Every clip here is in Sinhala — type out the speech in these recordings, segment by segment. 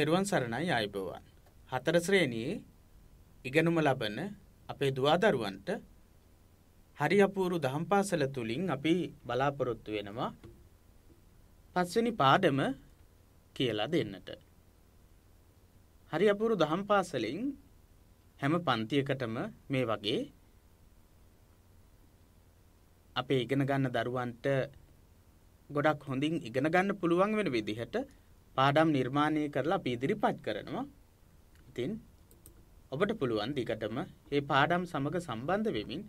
තෙරුවන් සරණයි අයිබෝවන්. හතර ශ්‍රේණයේ ඉගෙනුම ලබන අපේ දවාදරුවන්ට හරි අපූරු දහම් පාසල තුළින් අපි බලාපොරොත්තු වෙනවා පස්වනි පාඩම කියලා දෙන්නට. හරි අපූරු දහම් පාසලින් හැම පන්තියකටම මේ වගේ අපේ ඉගෙන ගන්න දරුවන්ට ගොඩක් හොඳින් ඉගෙන ගන්න පුළුවන් වෙන විදිහට පාඩම් නිර්මාණය කරලා අපි ඉදිරිපත් කරනවා. ඉතින් ඔබට පුළුවන් දිගටම මේ පාඩම් සමග සම්බන්ධ වෙමින්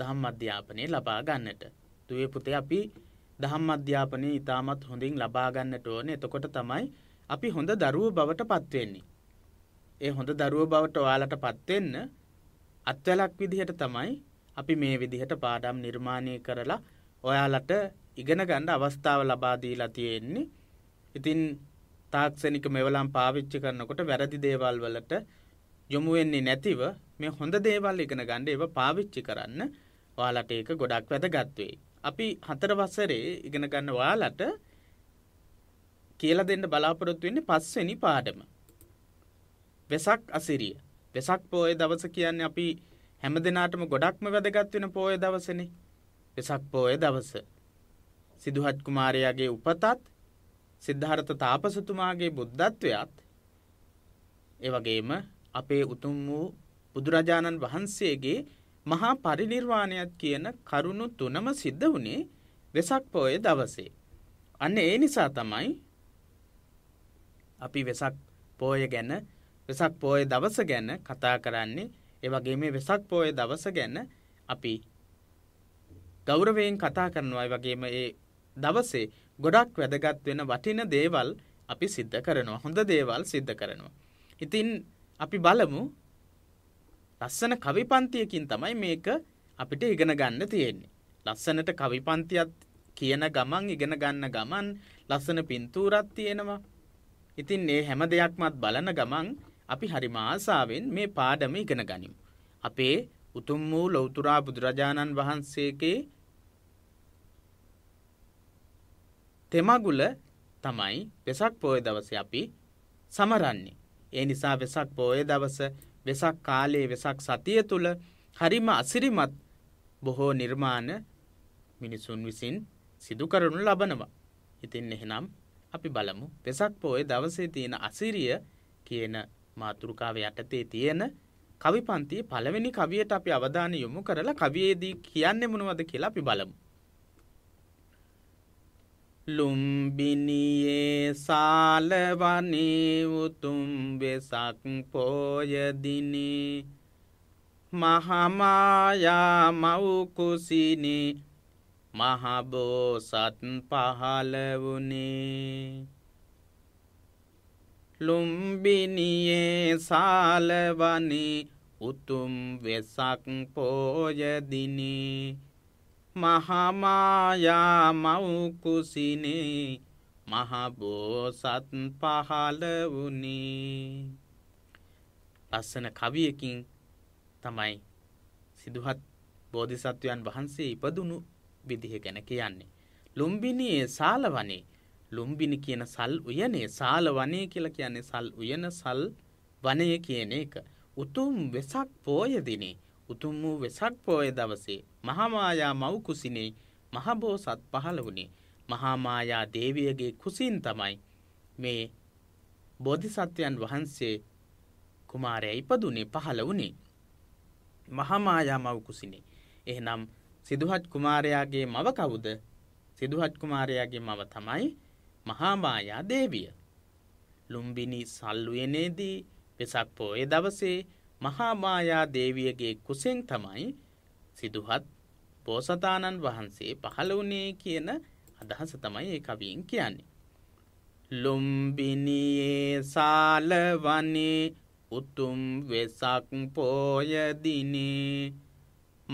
දහම් අධ්‍යාපනය ලබා ගන්නට. දුවේ පුතේ අපි දහම් අධ්‍යාපනය ඉතාමත් හොඳින් ලබා ගන්නට ඕනේ. එතකොට තමයි අපි හොඳ දරුවෝ බවට පත් වෙන්නේ. ඒ හොඳ දරුවෝ බවට ඔයාලට පත් වෙන්න අත්වැලක් විදිහට තමයි අපි මේ විදිහට පාඩම් නිර්මාණය කරලා ඔයාලට ඉගෙන ගණ්ඩ අවස්ථාව ලබා දීලා තියෙන්නේ. ඉතින් තාක්ෂණික මෙවලම් පාවිච්චි කරනකොට වැරදි දේවල් වලට යොමු වෙන්නේ නැතිව මේ හොඳ දේවල් ඉගෙන ගන්න ඒව පාවිච්චි කරන්න ඔයාලට ඒක ගොඩක් වැදගත් වෙයි. අපි හතර වසරේ ඉගෙන ගන්න ඔයාලට කියලා දෙන්න බලාපොරොත්තු වෙන්නේ පස්වෙනි පාඩම. වෙසක් අසිරිය. වෙසක් පොය දවස කියන්නේ අපි හැම දිනාටම ගොඩක්ම වැදගත් වෙන පොය දවසනේ. වෙසක් පොය දවසේ සිදුහත් කුමාරයාගේ උපතත් සිද්ධාර්ථ තාපසතුමාගේ බුද්ධත්වයත් එවගේම අපේ උතුම් වූ බුදුරජාණන් වහන්සේගේ මහා පරිනිර්වාණයත් කියන කරුණු තුනම සිද්ධ වුණේ වෙසක් පෝය දවසේ. අන්න ඒ නිසා තමයි අපි වෙසක් පෝය ගැන වෙසක් පෝය දවස ගැන කතා කරන්නේ ඒවගේ මේ වෙසක් පෝය දවස ගැන අපි ගෞරවයෙන් කතා කරනවා වගේම ඒ දවසේ ගොඩක් වැදගත් වෙන වටින දේවල් අපි සිද්ධ කරනවා. හොඳ දේවල් සිද්ධ කරනවා. ඉතින් අපි බලමු ලස්සන කවි පන්තියකින් තමයි මේක අපිට ඉගෙන ගන්න තියෙන්නේ. ලස්සනට කවි පන්තියක් කියන ගමන් ඉගෙන ගන්න ගමන් ලස්සන පින්තූරක් තියෙනවා. ඉතින් මේ හැම දෙයක්මත් බලන ගමන් අපි හරිම ආසාවෙන් මේ පාඩම ඉගෙන ගනිමු. අපේ උතුම් වූ ලෞතර බුදුරජාණන් වහන්සේගේ තෙමගුල තමයි වෙසක් පෝය දවසේ අපි සමරන්නේ. ඒ නිසා වෙසක් පෝය දවස වෙසක් කාලයේ වෙසක් සතිය තුළ හරිම අසිරිමත් බොහෝ නිර්මාණ මිනිසුන් විසින් සිදු කරනු ලබනවා. ඉතින් එහෙනම් අපි බලමු වෙසක් පෝය දවසේ තියෙන අසිරිය කියන මාතෘකාව යටතේ තියෙන කවි පන්තියේ පළවෙනි කවියට අපි අවධානය යොමු කරලා කවියේදී කියන්නේ මොනවද කියලා අපි බලමු. ලුම්බිනියේ සාලවනේ උතුම් වෙසක් පෝයදිනේ මහමායා මවකුසිනේ මහබෝසත් පහල වුණේ ලුම්බිනියේ සාලවනේ උතුම් වෙසක් පෝයදිනේ මහමායා මවකුසිනේ මහබෝසත් පහල වුණේ ලස්සන කවියකින් තමයි සිදුහත් බෝධිසත්වයන් වහන්සේ ඉපදුණු විදිහ ගැන කියන්නේ. ලුම්බිනියේ සාලවනේ ලුම්බිනි කියන සල් උයනේ සාලවනේ කියලා කියන්නේ සල් උයන සල් වනය කියන එක. උතුම් වෙසක් පෝය දිනේ උතුම් වූ වෙසක් පෝය දවසේ මහාමායා මව් කුසිනේ මහබෝසත් පහළ වුණේ මහාමායා දේවියගේ කුසින් තමයි මේ බෝධිසත්වයන් වහන්සේ කුමාරය ඉපදුනේ පහළ වුණේ මහාමායා මව් කුසිනේ එහෙනම් සිදුහත් කුමාරයාගේ මව කවුද සිදුහත් කුමාරයාගේ මව තමයි මහාමායා දේවිය ලුම්බිනි සල්ලුවනේදී වෙසක් පෝය දවසේ මහාමායා දේවියගේ කුසෙන් තමයි සිදුහත් පෝසතාණන් වහන්සේ පහළ වුණේ කියන අදහස තමයි ඒ කවියෙන් කියන්නේ. ලුම්බිනියේ සාලවනේ උතුම් වෙසක් පෝයදිනේ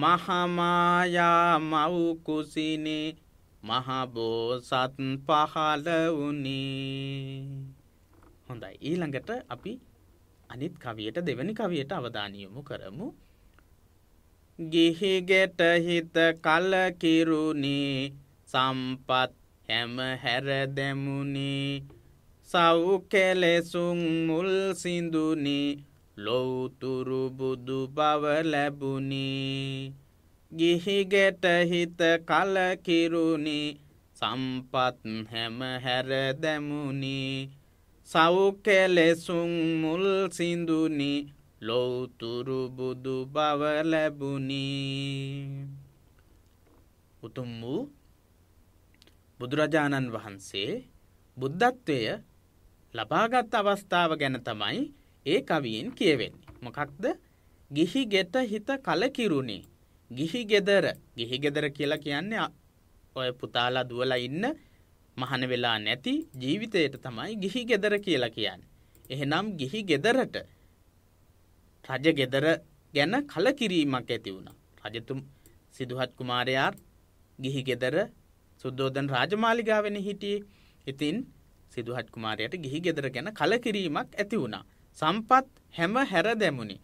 මහමායා මව්කුසිනේ මහබෝසත් පහල වුණේ හොඳයි ඊළඟට අපි අනිත් කවියට දෙවැනි කවියට අවධානයමු කරමු. ගිහිගෙට හිත කලකිරුණේ සම්පත් හැම හැර දැමුණේ සව් කෙලෙසුන් මුල් සිඳුනේ ලොවතුරු බුදු බව ලැබුණේ ගිහිගෙට හිත කලකිරුණේ සම්පත් හැම හැර දැමුණේ සෞඛ්‍යලෙසුන් මුල් සිඳුනි ලොවතුරු බුදු බව ලැබුණි උතුම් වූ බුදුරජාණන් වහන්සේ බුද්ධත්වය ලබාගත් අවස්ථාව ගැන තමයි ඒ කවියෙන් කියවෙන්නේ. මොකක්ද ගිහි ගෙට හිත කලකිරුණි. ගිහි ගෙදර ගිහි ගෙදර කියලා කියන්නේ ඔය පුතාලා දුවලා ඉන්න මහන වෙලා නැති ජීවිතයට තමයි ගිහි ගෙදර කියලා කියන්න. එහෙනම් ගිහි ගෙදරට රජ ගෙදර ගැන කලකිරීමක් ඇති වුණ. රජතු සිදුහත් කුමාරයාත් ගිහි ගෙදර සුද්දෝදන් රාජමාලිගාවෙන හිටියේ ඉතින් සිදුහත් කුමාරයට ගිහි ගෙදර ගැන කලකිරීමක් ඇති වුණා. සම්පත් හැම හැර දැමුණි.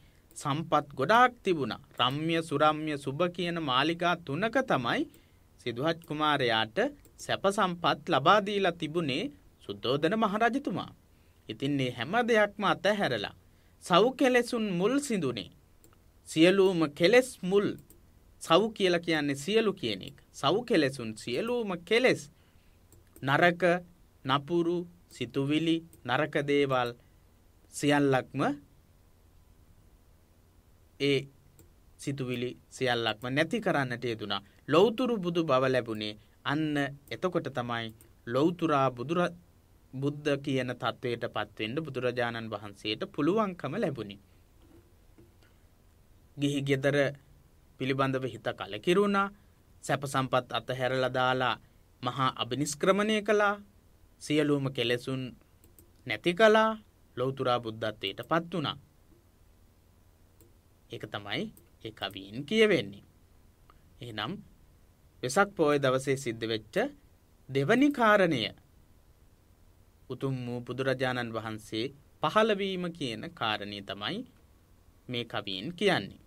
සම්පත් ගොඩාක් තිබුණා. රම්ය සුරම්ය සුභ කියන මාලිකා තුනක තමයි සිදුහත් කුමාරයාට සැප සම්පත් ලබා දීලා තිබුණේ සුද්ධෝදන මහරජතුමා. ඉතින් මේ හැම දෙයක්ම අතහැරලා සව් කෙලෙසුන් මුල් සිඳුනේ. සියලුම කෙලෙස් මුල් සව් කියලා කියන්නේ සියලු කියන එක. සව් කෙලෙසුන් සියලුම කෙලෙස් නරක නපුරු සිතුවිලි නරක දේවල් සියල්ලක්ම ඒ සිතුවිලි සියල්ලක්ම නැති කරන්නට යෙදුනා. ලෞතුරු බුදු බව ලැබුණේ අන්න එතකොට තමයි ලොවතුරා බුදුර බුද්ධ කියන තත්ත්වයට පත්වෙන්ට බුදුරජාණන් වහන්සේට පුළුවන්කම ලැබුණි. ගිහි ගෙදර පිළිබඳව හිත කලකිරුණා සැපසම්පත් අතහැර ලදාලා මහා අභිනිස්ක්‍රමණය කළා සියලූම කෙලෙසුන් නැති කලා ලොවතුරා බුද්ධත්වයට පත් වුණා. එක තමයි ඒ කවීන් කියවෙන්නේ. එහනම් වෙසක් පෝය දවසේ සිද්ධ වෙච්ච දෙවනි කාරණය උතුම් වූ බුදුරජාණන් වහන්සේ පහළවීම කියන කාරණය තමයි මේ කවීන් කියන්නේ.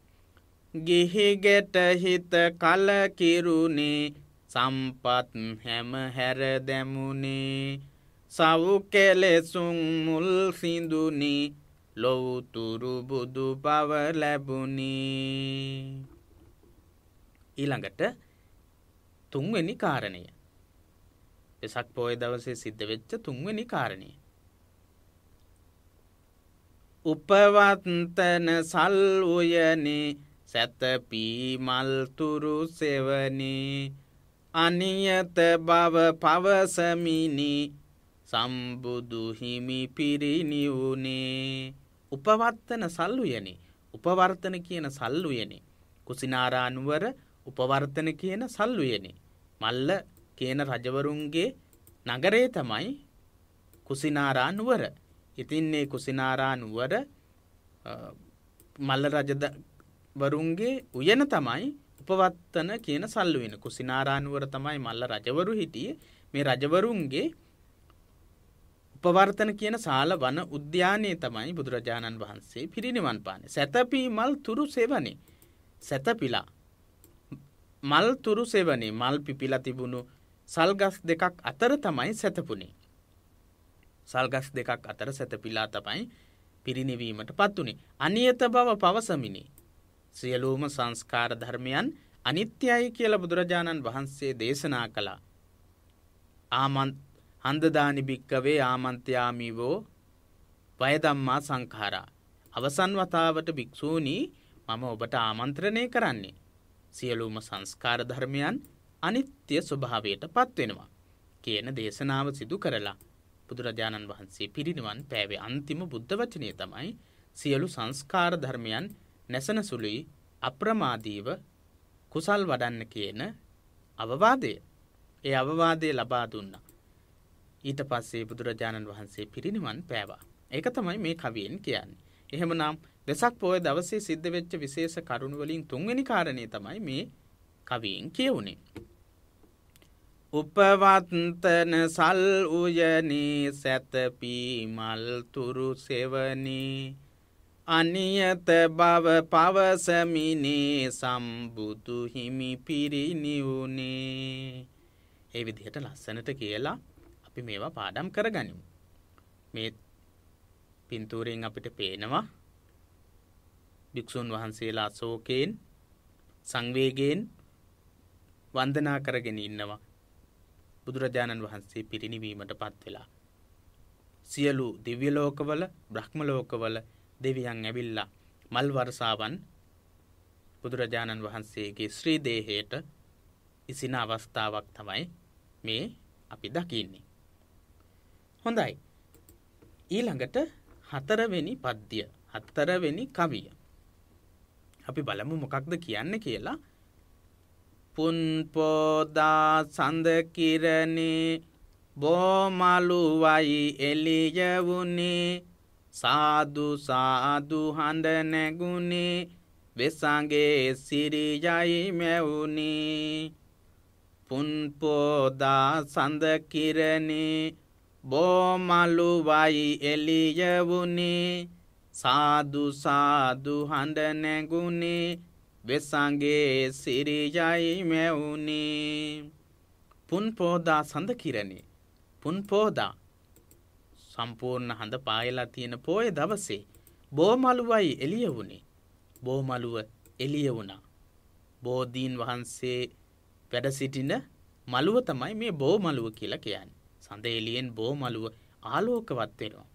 ගෙහිගෙට හිත කලකිරුණේ සම්පත් හැම හැර දැමුණේ සවු කෙලෙසුන් මුල් සිඳුනි ලොවතුරු බුදු බව ලැබුණේ ඊළඟට තුන්වෙනි කාරණය. වෙසක් පෝය දවසේ සිද්ධ වෙච්ච තුන්වෙනි කාරණය. උපවත්තන සල් උයනේ සැතපී මල්තුරු සෙවනේ අනියත බව පවසමිනි සම්බුදුහිමි පිරිනිවුණේ උපවත්තන සල්ලුයනේ උපවර්තන කියන සල්ලුයනේ කුසිනාරානුවර උපවර්තන කියන සල්වයනේ. මල්ල කියන රජවරුන්ගේ නගරේ තමයි කුසිනාරා නුවර. ඉතින් මේ කුසිනාරා නුවර මල්ල රජවරුන්ගේ උයන තමයි උපවත්තන කියන සල්ලුවෙන කුසිනාරානුවර තමයි මල්ල රජවරු හිටියේ මේ රජවරුන්ගේ උපවර්තන කියන සාල වන උද්‍යානයේ තමයි බුදුරජාණන් වහන්සේ පිරිනිවන් පානේ. සැතපී මල් තුරු සෙවනේ. සැතපිලා මල් තුරු සෙවනේ මල් පිපිලා තිබුණු සල්ගස් දෙකක් අතර තමයි සැතපුණේ. සල්ගස් දෙකක් අතර සැතපිලා තමයි පිරිනිවීමට පත්වුණේ. අනියත බව පවසමිනි. සියලූම සංස්කාර ධර්මයන් අනිත්‍යයි කියල බුදුරජාණන් වහන්සේ දේශනා කළා. ආමන් හන්දදානි භික්කවේ ආමන්ත්‍යයාමීවෝ වයදම්මා සංකාරා. අවසන් වතාවට භික්‍ෂූනී මම ඔබට ආමන්ත්‍රණය කරන්නේ. සියලුම සංස්කාර ධර්මයන් අනිත්‍ය ස්වභාවයට පත්වෙනවා කියන දේශනාව සිදු කරලා බුදුරජාණන් වහන්සේ පිරිනිවන් පෑවේ අන්තිම බුද්ධ වචනය තමයි සියලු සංස්කාර ධර්මයන් නැසන සුළුයි අප්‍රමාදීව කුසල් වඩන්න කියන අවවාදය. ඒ අවවාදය ලබා දුන්න. ඊට පස්සේ බුදුරජාණන් වහන්සේ පිරිනිවන් පෑවා. ඒක තමයි මේ කවියෙන් කියන්නේ. එහෙමනම් වෙසක් පොය දවසේ සිද්ධ වෙච්ච විශේෂ කරුණු වලින් තුන්වෙනි කාරණේ තමයි මේ කවියෙන් කියවුනේ. උපවත්තන සල් උයනේ සැතපී මල් තුරු සෙවනේ අනියත බව පවසමිනේ සම්බුදු හිමි පිරිනිවුනේ ඒ විදිහට ලස්සනට කියලා අපි මේවා පාඩම් කරගනිමු. මේ පින්තූරෙන් අපිට පේනවා භික්ෂූන් වහන්සේලා ශෝකයෙන් සංවේගයෙන් වන්දනා කරගෙන ඉන්නවා. බුදුරජාණන් වහන්සේ පිරිණිවීමට පත් වෙලා. සියලු දිව්‍ය ලෝකවල බ්‍රහ්ම ලෝකවල දෙවියන් ඇවිල්ලා මල් වර්ෂාවන් බුදුරජාණන් වහන්සේගේ ශ්‍රී දේහයට ඉසින අවස්ථාවක් තමයි මේ අපි දකින්නේ. හොඳයි. ඊළඟට හතරවෙනි පද්‍ය හතරවෙනි කවිය. අපි බලමු මොකක්ද කියන්න කියලා පුන්පෝදා සඳකිරණේ බෝමලුවයි එලිය වුණේ සාදු සාදු හඬ නැගුණේ වෙසගේ සිරියයි මැවුණේ පුන්පෝදා සඳකිරණේ බෝමලුවයි එලිය වුණේ සාදු සාදු හඬ නැගුණේ වෙසඟේ සිරියයි මෙවුනේ පුන් පෝදා සඳ කිරණේ පුන් පෝදා සම්පූර්ණ හඳ පායලා තියෙන පෝය දවසේ බෝමලුවයි එළිය වුණේ බෝමලුව එළිය වුණා බෝධීන් වහන්සේ වැඩ සිටින මලුව තමයි මේ බෝමලුව කියලා කියන්නේ. සඳ එළියෙන් බෝමලුව ආලෝකවත් වෙනවා.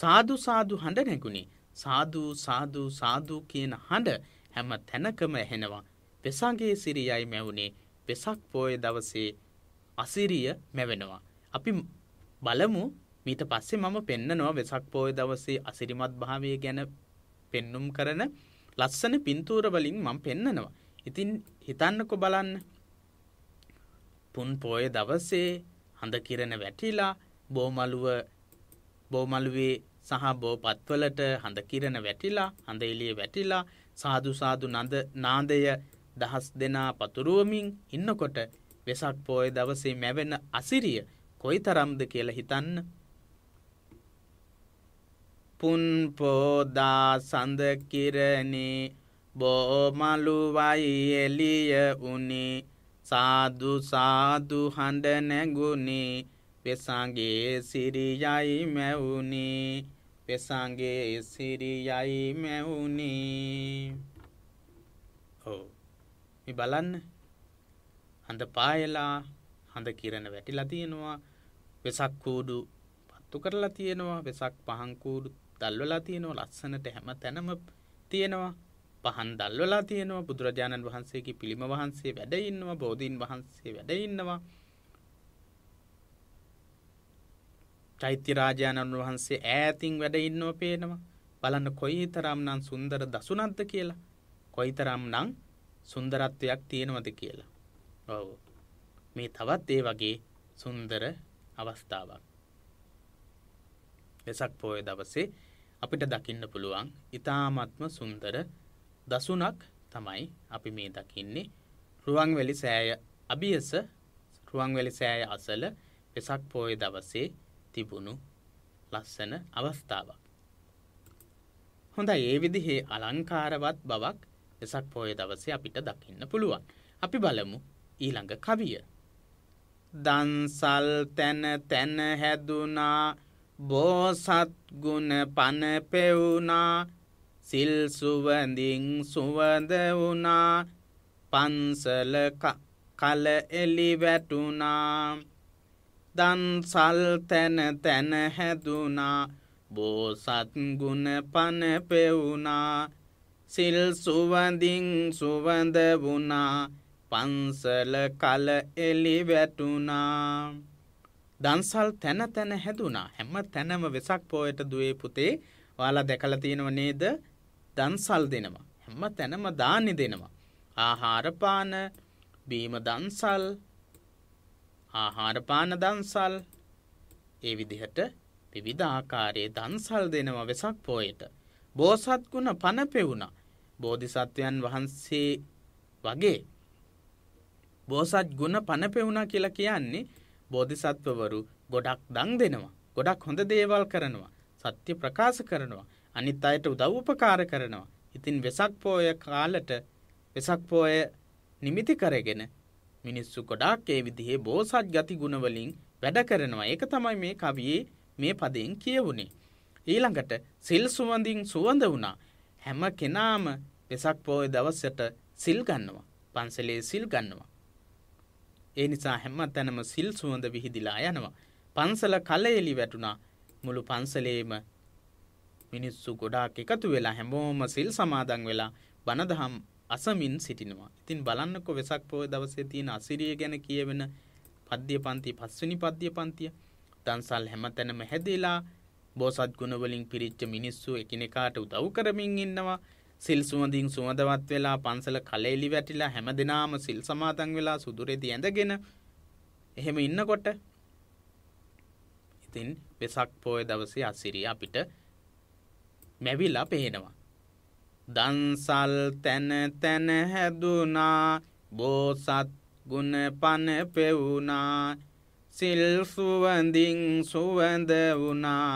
සාදු සාදු හඬ නැගුණේ සාධූ සාධූ සාධූ කියන හඬ හැම තැනකම ඇහෙනවා. වෙසගේ සිරියයි මැවුණේ වෙසක් පෝය දවසේ අසිරිය මැවෙනවා. අපි බලමු මීට පස්සේ මම පෙන්නනවා වෙසක් පෝය දවසේ අසිරිමත් භාවය ගැන පෙන්නුම් කරන ලස්සන පින්තූරවලින් මම පෙන්නනවා. ඉතින් හිතන්නකො බලන්න. පුන් පෝය දවසේ හඳ කිරණ වැටිලා බෝමලුව බෝමලුවේ සහ බෝපත්වලට හඳ කිරණ වැටිලා හඳ එළිය වැටිලා සාදු සාදු නඳ නාදය දහස් දෙනා පතුරුවමින් ඉන්නකොට වෙසක් පෝය දවසේ මැවෙන අසිරිය කොයි තරම්ද කියලා හිතන්න. පුන් පෝදා සඳ කිරණේ බෝමලුවයි එළිය උනේ සාදු සාදු හඬ නැගුණේ වෙසගේ සිරියයි මැවුනේ පෙසාගේ සිරියයි මැවුනේ ඔව් මේ බලන්න හඳ පායලා හඳ කිරණ වැටිලා තියෙනවා වෙසක් කූඩු පත්තු කරලා තියෙනවා වෙසක් පහන් කූඩු දැල්වලා තියෙනවා ලස්සනට හැම තැනම තියෙනවා පහන් දැල්වලා තියෙනවා බුදුරජාණන් වහන්සේගේ පිළිම වහන්සේ වැඩ ඉන්නවා බෝධීන් වහන්සේ වැඩ ඉන්නවා චෛත්‍ය රාජාණන් වහන්සේ ඈතින් වැඩ ඉන්නව පේනවා. බලන්න කොයිතරම්නම් සුන්දර දසුනක්ද කියලා. කොයිතරම්නම් සුන්දරත්වයක් තියෙනවද කියලා. ඔව්. මේ තවත් ඒ වගේ සුන්දර අවස්ථාවක්. වෙසක් පොය දවසේ අපිට දකින්න පුළුවන් ඉතාමත්ම සුන්දර දසුනක් තමයි අපි මේ දකින්නේ රුවන්වැලි සෑය අභියස රුවන්වැලි සෑය අසල වෙසක් පොය දවසේ තිබුණු ලස්සන අවස්ථාවක්. හොඳයි ඒ විදිහේ අලංකාරවත් බවක් දෙසක් පෝය දවසේ අපිට දකින්න පුළුවන්. අපි බලමු ඊළඟ කවිය. දන්සල් තැන තැන හැදුනා බෝසත් ගුණ පන පෙවුනා සිල් සුවඳින් සුවඳ වුණා පන්සල කල එලි වැටුණා දන් සල් තැන තැන හැදුනා බෝසත් ගුණ පන පෙවුනා සිල් සුවඳින් සුවඳ වුණා පන්සල කල එලි වැටුණා දන්සල් තැන තැන හැදුනා හැම තැනම වෙසක් පෝයට දුවේ පුතේ ඔයාලා දැකලා තියෙනව නේද දන්සල් දෙනවා හැම තැනම දානි දෙනවා ආහාර පාන බීම දන්සල් ආහාරපාන දන්සල් ඒ විදිහට විවිධාකාරයේ දන්සල් දෙනවා වෙසක් පෝයට. බෝසත් ගුණ පනපෙවුණා. බෝධිසත්වයන් වහන්සේ වගේ බෝසත් ගුණ පනපෙවුණා කියලා කියන්නේ බෝධිසත්වවරු ගොඩක් දන් දෙනවා. ගොඩක් හොඳ දේවල් කරනවා. සත්‍ය ප්‍රකාශ කරනවා. අනිත් අයට උදව් උපකාර කරනවා. ඉතින් වෙසක් පෝය කාලට වෙසක් පෝය නිමිති කරගෙන මිනිස්සු ගොඩාක් ඒ විදිහේ බෝසත් ගති ගුණවලින් වැඩ කරනවා. ඒක තමයි මේ කවියේ මේ පදයෙන් කියවුනේ. ඊළඟට සිල් සුවඳින් සුවඳ වුණා. හැම කෙනාම වෙසක් පොය දවසට සිල් ගන්නවා. පන්සලේ සිල් ගන්නවා. ඒ නිසා හැම තැනම සිල් සුවඳ විහිදිලා යනවා. පන්සල කලෙලි වැටුණා. මුළු පන්සලේම මිනිස්සු ගොඩාක් එකතු වෙලා හැමෝම සිල් සමාදන් වෙලා බණදහම් අසමින් සිටිනවා. ඉතින් බලන්නකො වෙසක් පොහොය දවසේ තියෙන අසිරිය ගැන කියවෙන පද්‍ය පන්ති පස්වෙනි පද්‍ය පන්තිය. දන්සල් හැමතැනම හැදෙලා බෝසත් ගුණවලින් පිරිච්ච මිනිස්සු එකිනෙකාට උදව් කරමින් ඉන්නවා. සිල් සුවඳින් සුවඳවත් වෙලා පන්සල කලෙලි වැටිලා හැමදෙනාම සිල් සමාදන් වෙලා සුදුරෙදි ඇඳගෙන එහෙම ඉන්නකොට ඉතින් වෙසක් පොය දවසේ අසිරිය අපිට මැවිලා පේනවා. දන්සල් තැන තැන හැදුනා බෝසත් ගුණ පන පෙවුනා සිල් සුවඳින් සුවඳ වුණා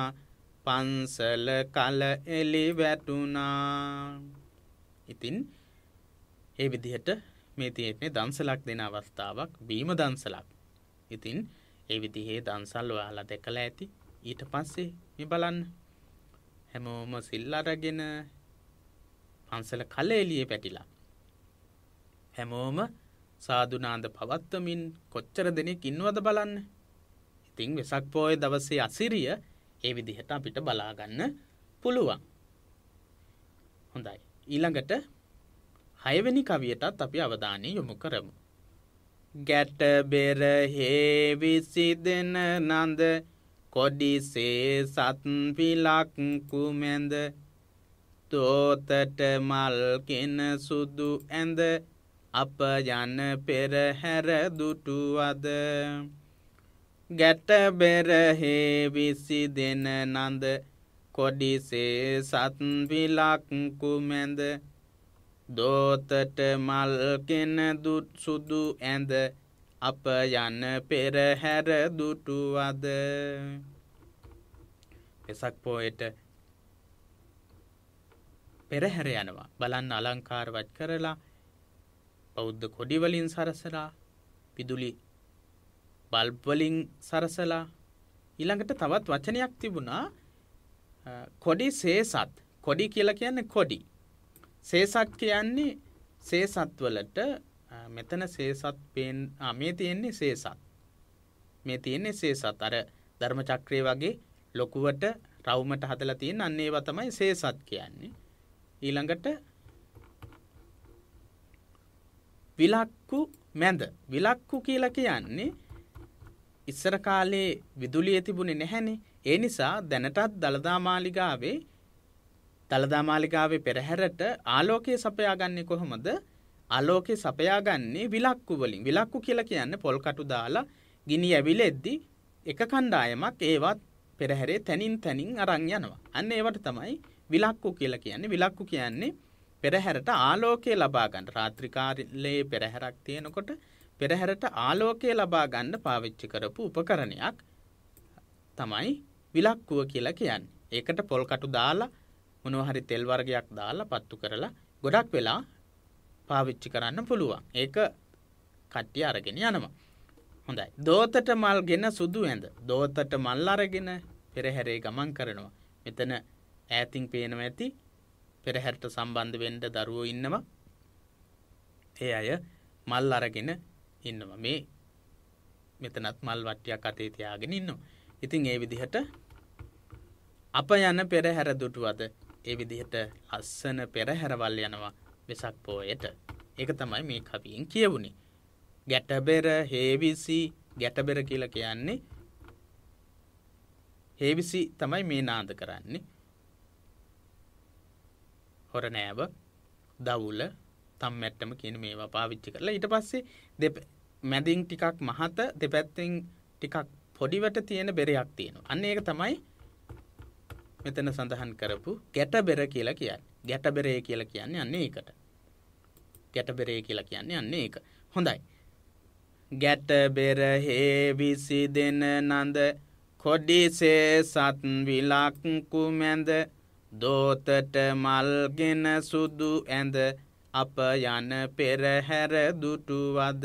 පන්සල කල එලි වැටුණා ඉතින් ඒ විදිහට මේ තියෙන්නේ දන්සලක් දෙන අවස්ථාවක් බීම දන්සලක් ඉතින් ඒ විදිහේ දන්සල් ඔයාලා දැකලා ඇති ඊට පස්සේ මේ බලන්න හැමෝම සිල් අරගෙන පන්සල කල එළියේ පැටිලා. හැමෝම සාදුනාන්ද පවත්වමින් කොච්චර දෙනෙක් ඉන්නවද බලන්න. ඉතිං වෙසක් පෝය දවසේ අසිරිය ඒ විදිහට අපිට බලාගන්න පුළුවන්. හොඳයි. ඊළඟට හයවෙනි කවියටත් අපි අවධානය යොමු කරමු. ගැට බෙර හේවිසි දෙන නන්ද කොඩිසේ සත්පිලක් කුමැඳ තෝතට මල් කෙන සුදු ඇඳ අප යන පෙරහැර දුටුවද ගැට බෙරහේ විසි දෙන නඳ කොඩිසේ සත්විලක් කුමැඳ දෝතට මල් කෙන දුත් සුදු ඇඳ අප යන පෙරහැර දුටුවද පෙසක් පෝයට පෙරහැර යනවා. බලන්න අලංකාරවත් කරලා බෞද්ධ කොඩි වලින් සරසලා පිදුලි බල්බ් වලින් සරසලා ඊළඟට තවත් වචනයක් තිබුණා කොඩි සේසත් කොඩි කියලා කියන්නේ කොඩි සේසත් කියන්නේ සේසත් වලට මෙතන සේසත් පේන මේ තියෙන්නේ සේසත් මේ තියෙන්නේ සේසත් අර ධර්ම චක්‍රය වගේ ලොකුවට රවුමට හදලා තියෙන අන්න ඒවා තමයි සේසත් කියන්නේ ඊළඟට විලක්කු මැද විලක්කු කියලා කියන්නේ ඉස්සර කාලේ විදුලිය තිබුණේ නැහැනේ. ඒ නිසා දැනටත් දළදා මාලිගාවේ දළදා මාලිගාවේ පෙරහැරට ආලෝකය සපයාගන්නේ කොහොමද? ආලෝකය සපයාගන්නේ විලක්කු වලින්. විලක්කු කියලා කියන්නේ පොල් කටු දාලා ගිනි ඇවිලෙද්දි එක කණ්ඩායමක් ඒවත් පෙරහැරේ තනින් තනින් අරන් යනවා. අන්න ඒවට තමයි විලක්කු කියලා කියන්නේ විලක්කු කියන්නේ පෙරහැරට ආලෝකය ලබා ගන්න. රාත්‍රී කාලයේ පෙරහැරක් තියෙනකොට පෙරහැරට ආලෝකය ලබා ගන්න පාවිච්චි කරපු උපකරණයක් තමයි විලක්කුව කියලා කියන්නේ. ඒකට පොල් කටු දාලා මොනවා හරි තෙල් වර්ගයක් දාලා පත්තු කරලා ගොඩක් වෙලා පාවිච්චි කරන්න පුළුවන්. ඒක කට්ටිය අරගෙන යනවා. හොඳයි. දෝතට මල්ගෙන සුදු ඇඳ. දෝතට මල් අරගෙන පෙරහැරේ ගමන් කරනවා. මෙතන ඈතින් පේනව ඇති පෙරහැරට සම්බන්ධ වෙන්ඩ දරුවෝ ඉන්නවා ඒ අය මල් අරගෙන ඉන්නවා මේ මෙතනත් මල් වට්ටියක් අතේ තියාගෙන ඉන්නවා ඉතින් ඒ විදිහට අප යන පෙරහැර දුටුවද ඒ විදිහට අස්සන පෙරහැරවල් යනවා වෙසක් පෝයට ඒක තමයි මේ කවියෙන් කියවුණේ ගැටබෙර හේවිසි ගැටබෙර කියලා කියන්නේ හේවිසි තමයි මේ නාද කරන්නේ හොරනෑව දවුල තම් මැට්ටම කියන මේවා පාවිච්චි කරලා ඊට පස්සේ දෙ මැදින් ටිකක් මහත දෙපැත්තිෙන් ටිකක් පොඩිවට තියෙන බෙරයක් තියෙනවා අන්න ඒක තමයි මෙතන සඳහන් කරපු ගැට බෙර කියලා කියන්න ගැට බෙරේ කියලා කියන්නේ අන්නේ එකට ගැට බෙරේ කියලා කියන්නේ අන්නේ එක හොඳයි ගැට බෙර හේවිසි දෙන නඳ කොඩිසේ සත් විලක්කු මැඳ දෝතට මල්ගෙන සුදු ඇඳ අප යන පෙරහැර දුටුවද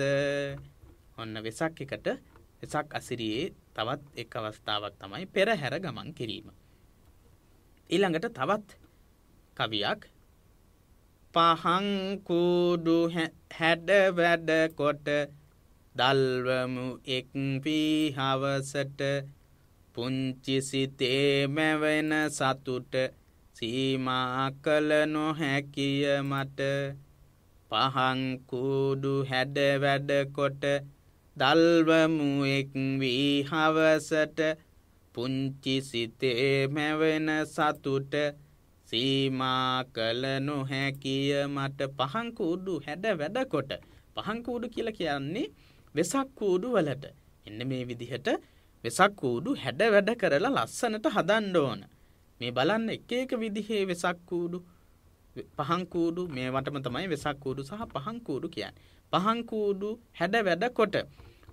ඔන්න වෙසක් එකට වෙසක් අසිරියේ තවත් එක් අවස්ථාවක් තමයි පෙරහැර ගමන් කිරීම. ඊළඟට තවත් කවියක් පහන් කුඩු හැඩ වැඩ කොට දල්වමු එක් පී හවසට පුංචි සිතේ මැවෙන සතුට සීමා කළ නොහැකිය මට පහන් කුඩු හැඩ වැඩ කොට දල්වමු එක් වී හවසට පුංචි සිතේ මැවෙන සතුට සීමා කළ නොහැකිය මට පහන් කුඩු හැඩ වැඩ කොට පහන් කුඩු කියලා කියන්නේ වෙසක් කූඩු වලට එන්න මේ විදිහට වෙසක් කූඩු හැඩ වැඩ කරලා ලස්සනට හදන්න ඕන මේ බලන්න එක එක විදිහේ වෙසක් කූඩු පහන් කූඩු මේවටම තමයි වෙසක් කූඩු සහ පහන් කූඩු කියන්නේ. පහන් කූඩු හැඩ වැඩ කොට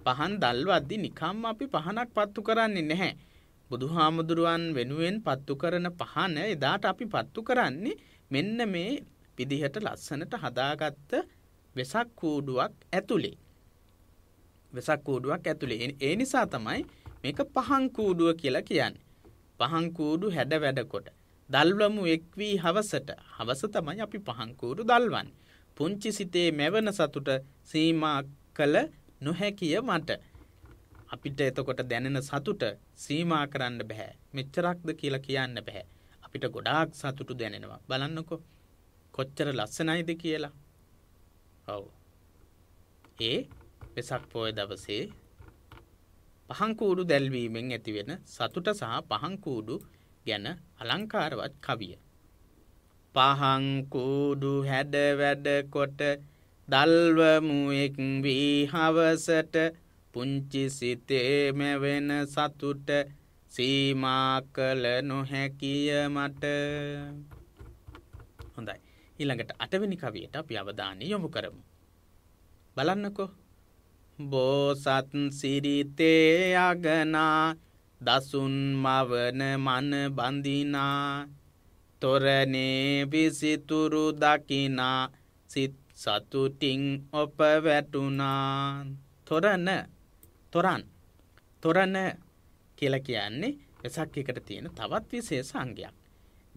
පහන් දැල්වද්දි නිකම්ම අපි පහනක් පත්තු කරන්නේ නැහැ. බුදුහාමුදුරුවන් වෙනුවෙන් පත්තු කරන පහන එදාට අපි පත්තු කරන්නේ මෙන්න මේ විදිහට ලස්සනට හදාගත්ත වෙසක් කූඩුවක් ඇතුලේ. වෙසක් කූඩුවක් ඇතුලේ. ඒ නිසා තමයි මේක පහන් කූඩුව කියලා කියන්නේ. පහංකූඩු හැඩ වැඩකොට. දල්වමු එක්වී හවසට හවස තමයි අපි පහංකූරු දල්වන්. පුංචි සිතේ මැවන සතුට සීමා කළ නොහැකිය මට. අපිට එතකොට දැනෙන සතුට සීමා කරන්න බැහැ මෙච්චරක්ද කියලා කියන්න බැහැ. අපිට ගොඩාක් සතුටු දැනෙනවා බලන්නකො කොච්චර ලස්සනයිද කියලා. ඔව්. ඒ වෙසක් පෝය දවසේ පහංකූඩු දැල්වීමෙන් ඇතිවෙන සතුට සහ පහංකූඩු ගැන අලංකාරවත් කවිය. පහංකූඩු හැඩවැඩකොට දල්වමුයෙක් වී හවසට පුංචිසිතේ මෙවෙන සතුට සීමා කළ නොහැකිය මට හොඳයි. ඊළඟට අටවැනි කවියට අපි අවධානය යොමු කරමු. බලන්නකෝ බෝසත් සිරිතේ අගනා දසුන් මවන මන බඳිනා තොරනේ විසිතුරු දකිනා සිත් සතුටින් ඔප වැටුණා තොරන තොරන් තොරන කියල කියන්නේ වෙසක් එකට තියෙන තවත් විශේෂ අංගයක්.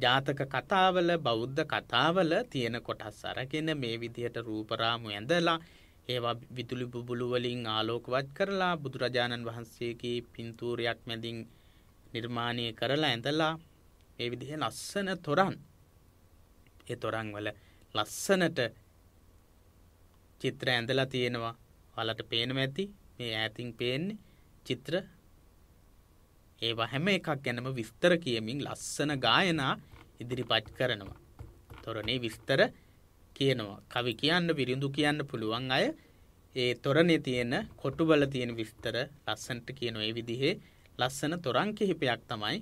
ජාතක කතාවල බෞද්ධ කතාවල තියෙන කොටස් අරගෙන මේ විදිහට රූපරාමු ඇඳලා ඒවා විදුලි බුබුලු වලින් ආලෝකවත් කරලා බුදුරජාණන් වහන්සේගේ පින්තූරයක් මැදින් නිර්මාණය කරලා ඇඳලා ඒ විදිහ ලස්සන තොරන් ඒ තොරන් වල ලස්සනට චිත්‍ර ඇඳලා තියෙනවා. ඔයාලට පේනවා ඇති. මේ ඈතින් පේන්නේ චිත්‍ර ඒවා හැම එකක් ගැනම විස්තර කියමින් ලස්සන ගායනා ඉදිරිපත් කරනවා. තොරණේ විස්තර කියනවා කවි කියන්න පිරිඳු කියන්න පුළුවන් අය ඒ තොරණේ තියෙන කොටුබල තියෙන විස්තර ලස්සන්ට කියන ඒ විදිහේ ලස්සන තොරන් කිහිපයක් තමයි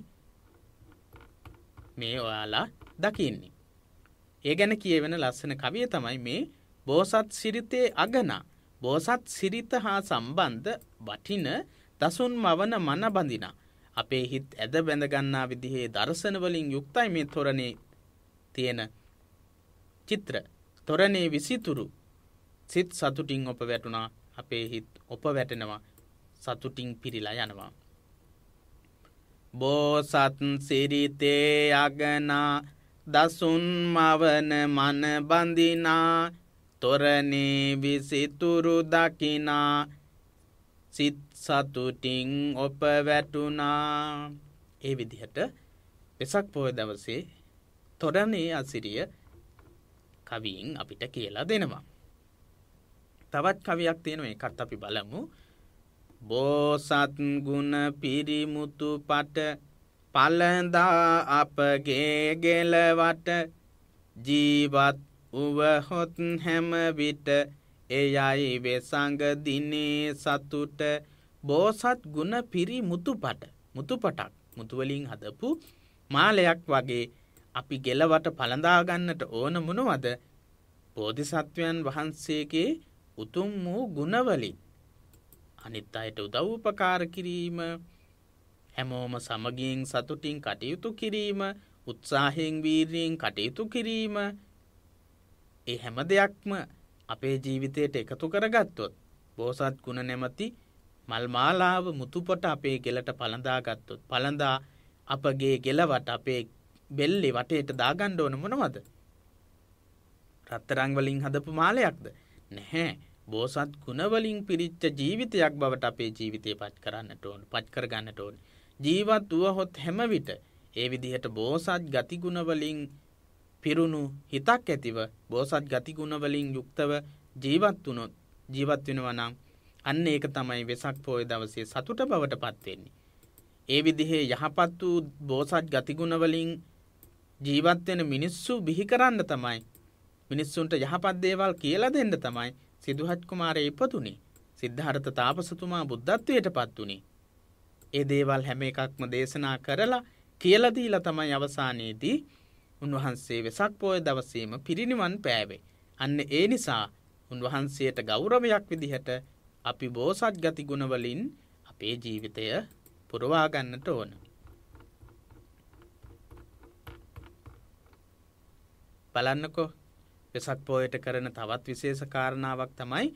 මේ ඔයාලා දකින්නේ. ඒ ගැන කියවෙන ලස්සන කවිය තමයි මේ බෝසත් සිරිතේ අගනා බෝසත් සිරිත හා සම්බන්ධ වටින දසුන් මවන මන බඳිනා. අපේ හිත් ඇද බැඳගන්නා විදිහේ දර්ශනවලින් යුක්තයි මේ තොරණේ තියෙන චිත්‍ර තොරණේ විසිතුරු සිත් සතුටින් ඔප වැටුණා අපේ හිත් ඔප වැටෙනවා සතුටින් පිරිලා යනවා. බෝසත් සිරිතේ අගනා දසුන් මවන මන බඳිනා තොරණේ විසිතුරු දකිනා සිත් සතුටින් ඔප වැටුණා ඒ විදිහට පෙසක් පොය දවසේ තොරණේ අසිරිය කවීන් අපිට කියලා දෙනවා. තවත් කවියක් තියෙනවා එකත් අපි බලමු. බෝසත් ගුණ පිරිමුතු පට පලඳා අපගේ ගෙලවට ජීවත් වුවහොත් හැම විට එයයි වෙසඟ දිනේ සතුට බෝසත් ගුණ පිරි මුතුපට මුතුපටක් මුතුවලින් හදපු මාලයක් වගේ අපි ගෙලවට පළඳා ගන්නට ඕන මොනවද? බෝධිසත්වයන් වහන්සේගේ උතුම් වූ ගුණවලින් අනිත් අයට උදව් උපකාර කිරීම හැමෝම සමගියෙන් සතුටින් කටයුතු කිරීම උත්සාහයෙන් වීරයෙන් කටයුතු කිරීම ඒ හැම දෙයක්ම අපේ ජීවිතයට එකතු කරගත්තොත් බෝසත් ගුණ නැමති මල්මාලාව මුතුපොට අපේ ගෙලට පළඳාගත්තොත් පළඳා අපගේ ගෙලවට අපේ බෙල්ලි වටේට දාගණ්ඩ ඕන මොනවද. රත්තරංවලින් හදපු මාලයක්ද නැහැ බෝසත් ගුණවලින් පිරිච්ච ජීවිතයක් බවට අපේ ජීවිතය පච් කරන්නට ඕන පච් කරගන්නට ඕන. ජීවත් වුවහොත් හැමවිට ඒ විදිහට බෝසත් ගතිගුණවලින් පිරුණු හිතක් ඇතිව බෝසත් ගතිගුණවලින් යුක්තව ජීවත් වුණොත් ජීවත් වෙනවනම් අන්න ඒක තමයි වෙසක් පෝය දවසේ සතුට බවට පත්වෙන්නේ. ඒ විදිහේ යහපත් වූ බෝසත් ගතිගුණවලින් ජීවත්වෙන මිනිස්සු බිහි කරන්න තමයි. මිනිස්සුන්ට යහපත් දේවල් කියලා දෙන්න තමයි සිදුහත් කුමාරය ඉපතුනේ. සිද්ධාර්ථ තාපසතුමා බුද්ධත්වයට පත් වුණේ. ඒ දේවල් හැම එකක්ම දේශනා කරලා කියලා දීලා තමයි අවසානයේදී උන්වහන්සේ වෙසක් පොය දවසේම පිරිනිවන් පෑවේ. අන්න ඒ නිසා උන්වහන්සේට ගෞරවයක් විදිහට අපි බෝසත් ගති ගුණවලින් අපේ ජීවිතය පුරවා ගන්නට ඕන. බලන්නකෝ වෙසක් පෝයට කරන තවත් විශේෂ කාරණාවක් තමයි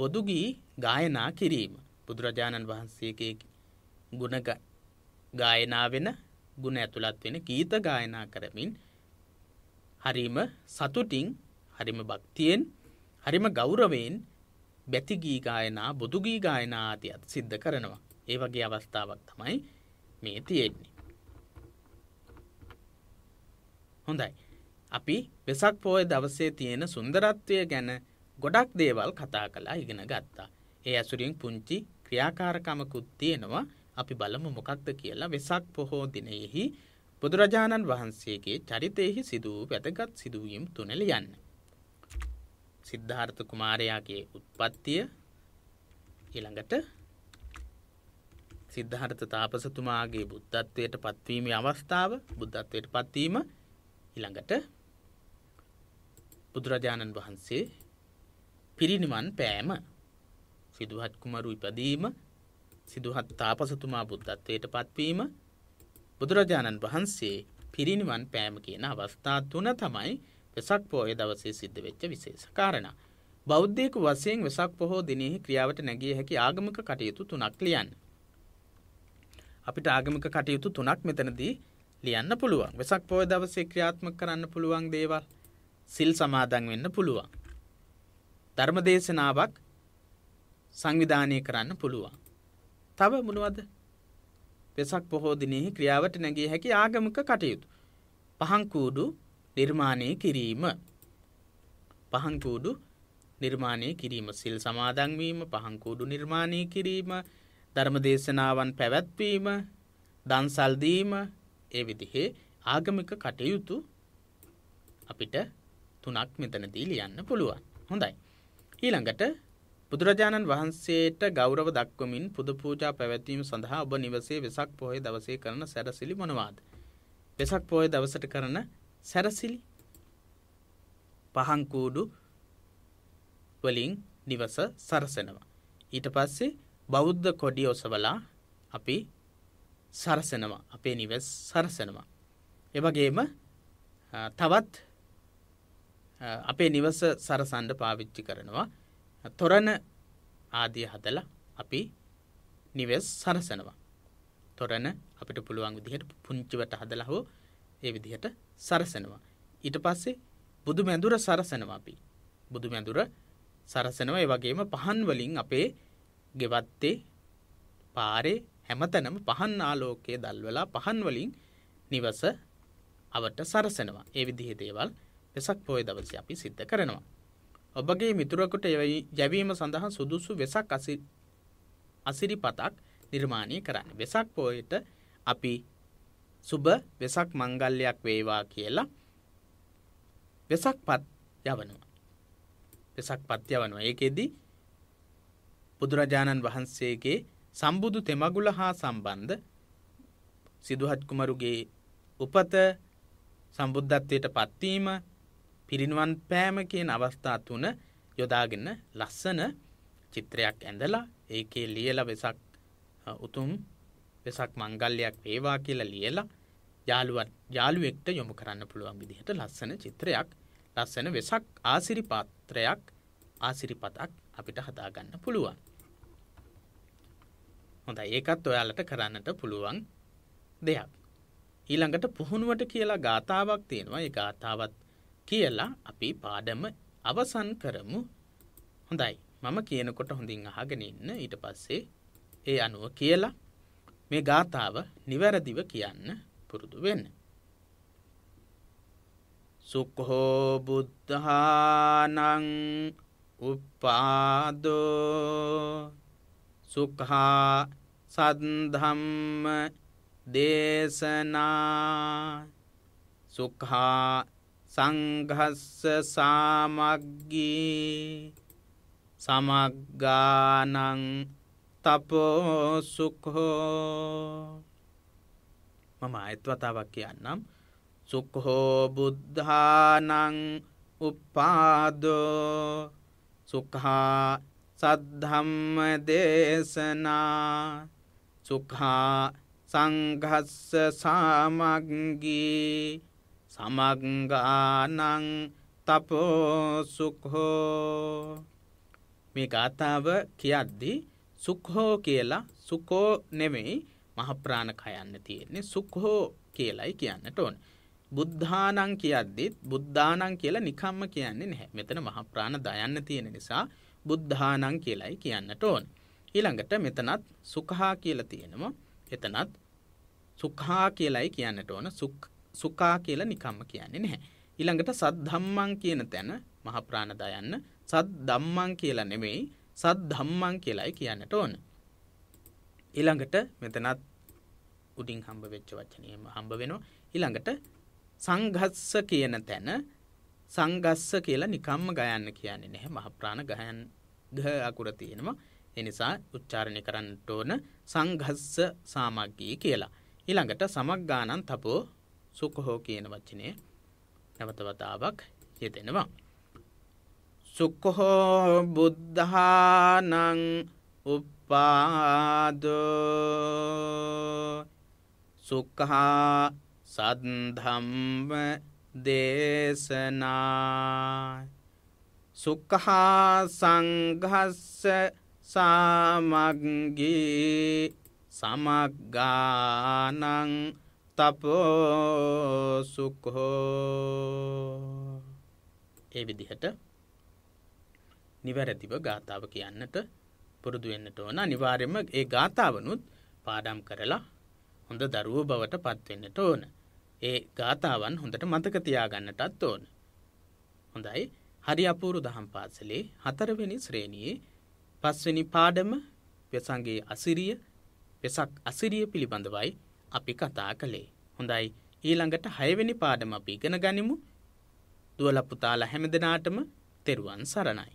බොදුගී ගායනා කිරීම බුදුරජාණන් වහන්සේගේ ගුණ ගායනා වෙන ගුණ ඇතුළත් වෙන ගීත ගායනා කරමින් හරිම සතුටින් හරිම භක්තියෙන් හරිම ගෞරවයෙන් බැතිගී ගායනා බුදුගී ගායනා ආදියත් සිද්ධ කරනවා ඒ වගේ අවස්ථාවක් තමයි මේ තියෙන්නේ හොඳයි අපි වෙසක් පෝය දවසේ තියෙන සුන්දරත්වය ගැන ගොඩක් දේවල් කතා කලා ඉගෙන ගත්තා. ඒ ඇසුරින් පුංචි ක්‍රියාකාරකමකුත් තියෙනවා අපි බලමු මොකක්ද කියලා වෙසක් පොහෝ දිනෙහි බුදුරජාණන් වහන්සේගේ චරිතයෙහි සිදුවූ වැදගත් සිදුවීම් තුනල යන්න. සිද්ධාර්ථ කුමාරයාගේ උත්පත්තිය ඊළඟට සිද්ධාර්ථ තාපසතුමාගේ බුද්ධත්වයට පත්වීම අවස්ථාව බුද්ධත්වයට පත්වීම ඉළඟට බුදුරජාණන් වහන්සේ පිරිනිවන් පෑම සිදුහත් කුමරු ඉපදීම සිදුහත් තාපසතුමා බුද්ධත්වයට පත්වීම බුදුරජාණන් වහන්සේ පිරිනිවන් පෑම කියන අවස්ථා තුන තමයි වෙසක් පෝය දවසේ සිද්ධ වෙච්ච විශේෂ කාරණ. බෞද්ධයක වසයෙන් වෙසක් පොහෝ දිනෙහි ක්‍රියාවට නැගිය හැකි ආගමික කටයුතු තුනක් ලියන්න. අපිට ආගමික කටයුතු තුනක් මෙතනදී ලියන්න පුළුවන් වෙසක් පෝය දවසේ ක්‍රියාත්මක කරන්න පුළුවන් දේවල්. සිල් සමාදන් වෙන්න පුළුවන්. ධර්මදේශනාවක් සංවිධානය කරන්න පුළුවන්. තව මොනවද? වෙසක් පොහෝ දිනෙහි ක්‍රියාවට නැගිය හැකි ආගමික කටයුතු. පහන් කූඩු නිර්මාණය කිරීම. පහන් කූඩු නිර්මාණය කිරීම සිල් සමාදන් වීම, පහන් කූඩු නිර්මාණය කිරීම, ධර්මදේශනාවන් පැවැත්වීම, දන්සල් දීම ඒ විදිහේ ආගමික කටයුතු අපිට තුනක් මෙතනදී ලියන්න පුළුවන් හොඳයි. ඊළඟට බුදුරජාණන් වහන්සේට ගෞරව දක්වමින් පුද පූජා පැවැත්වීම සඳහා ඔබ නිවසේ වෙසක් පොහොය දවසේ කරන සැරසිලි මොනවාද? වෙසක් පොහොය දවසට කරන සැරසිලි පහන් කූඩු වලින් නිවස සරසනවා. ඊට පස්සේ බෞද්ධ කොඩි ඔසවලා අපි සරසනවා. අපේ නිවෙස් සරසනවා. එවගේම තවත් අපේ නිවස සරසන්ඩ පාවිච්චි කරනවා තොරණ ආදිය හදල අපි නිවෙස් සරසනවා. තොරණ අපිට පුළුවන් විදිහට පුංචිවට හදලා හෝ ඒ විදිහට සරසනවා. ඊට පස්සේ බුදු මැඳුර සරසනවා අපි. බුදු මැඳුර සරසනවා ඒ වගේම පහන් වලින් අපේ ගෙවත්තේ පාරේ හැමතැනම පහන් ආලෝකයේ දල්වලා පහන් වලින් නිවස අවට සරසනවා. ඒ විදිහේ දේවල් වෙසක් පොය දවස අපි සිද්ධ කරනවා. ඔබගේ මිතුරකුට යැවීම සඳහා සුදුසු වෙසක් අසිරි පතක් නිර්මාණය කරන්න. වෙසක් පෝයට අපි සුබ වෙසක් මංගල්ලයක් වේවා කියලා වෙසක් පත් යවනවා. වෙසක් පත් යවනවා. ඒකෙදී බුදුරජාණන් වහන්සේගේ සම්බුදු තෙමගුල හා සම්බන්ධ සිදුහත් කුමරුගේ උපත සම්බුද්ධත්වයට පත්වීම පිරිනිවන් පෑම කියන අවස්ථා තුන යොදාගෙන ලස්සන චිත්‍රයක් ඇඳලා ඒකේ ලියල වෙසක් උතුම් වෙසක් මංගල්ලයක් වේවා කියලා ලියලා යාළුවත් යාළුවෙක්ට යොමු කරන්න පුළුවන් විදිහට ලස්සන චිත්‍රයක් ලස්සන වෙසක් ආසිරිපාත්‍රයක් ආසිරිපතක් අපිට හදාගන්න පුළුවන්. හොඳ ඒකත් ඔයාලට කරන්නට පුළුවන් දෙයක්. ඊළඟට පුහුණුවට කියලා ගාථාවක් තියෙනවා ඒ ගාථාවත් කියලා අපි පාඩම අවසන් කරමු හොඳයි මම කියනකොට හොඳින් අහගෙන ඉන්න ඊට පස්සේ ඒ අනුව කියලා මේ ගාථාව නිවැරදිව කියන්න පුරුදු වෙන්න. සුක්හෝ බුද්ධානං උප්පාදෝ සුකහා සද්ධම්ම දේශනා සුකහා සංඝස්ස සාමග්ගී සමග්ගානං තපෝසුක්හෝ මම අයත්වතාවක් කියන්නම් සුක්හෝ බුද්ධානං උප්පාදෝ සුකහා සද්ධම්ම දේශනා සුකහා සංගස්ස සාමග්ගී සමග්ගානං තපෝ සුඛෝ මේ ගාථාව කියද්දී සුඛෝ කියලා සුඛෝ නෙමෙයි මහ ප්‍රාණ කයන්න තියෙන්නේ සුඛෝ කියලයි කියන්නට ඕන. බුද්ධානං කියද්දිත් බුද්ධානං කියලා නිකම්ම කියන්නේ නැහැ. මෙතන මහ ප්‍රාණ දයන්න තියෙන නිසා බුද්ධානං කියලයි කියන්නට ඕන. ඊළඟට මෙතනත් සුඛා කියලා තියෙනවා. එතනත් සුඛා කියලයි කියන්නට ඕන. සුඛ සුකා කියලා නිකම්ම කියන්නේ නැහැ. ඊළඟට සද්ධම්මං කියන තැන මහ ප්‍රාණ දයන්න සද්ධම්මං කියලා නෙමෙයි සද්ධම්මං කියලායි කියන්නට ඕන. ඊළඟට මෙතනත් උඩින් හම්බ වෙච්ච වචනේම හම්බ වෙනවා. ඊළඟට සංඝස්ස කියන තැන සංගස්ස කියලා නිකම්ම ගයන්න කියන්නේ නැහැ මහ ප්‍රාණ ගහයන් ගහ අකුර තියෙනවා. ඒ නිසා උච්චාරණය කරන්නට ඕන සංඝස්ස සාමග්ගී කියලා. ඊළඟට සමග්ගානන් තපෝ සුකහෝ කියන වචනය නැවතවතාවක් යෙදෙනවා. සුක්කොහෝ බුද්ධානං උප්පාද සුක්කහා සද්ධම්ම දේශනා සුක්කහා සංගස්ස සාමග්ගී සමග්ගානං තපෝ සුක්හෝ ඒ විදිහට නිවැරදිව ගාථාව කියන්නට පුරුදු වෙන්නට ඕන අනිවාර්යයෙන්ම ඒ ගාථාවනුත් පාඩම් කරලා හොඳ දරුවෝ බවට පත්වෙන්නට ඕන. ඒ ගාථාවන් හොඳට මතක තියාගන්නටත් ඕන. හොඳයි හරි අපූරු දහම් පාසලේ හතරවෙනි ශ්‍රේණියේ පස්වෙනි පාඩම වෙසන්ගේ අසිරිය වෙසක් අසිරිය පිළිබඳවයි අපි කතා කළේ. හොඳයි ඊළඟට හයවෙනි පාඩම අපි ඉගෙන ගනිමු. දුවලපුතාලා හැමදෙනාටම තෙරුවන් සරණයි.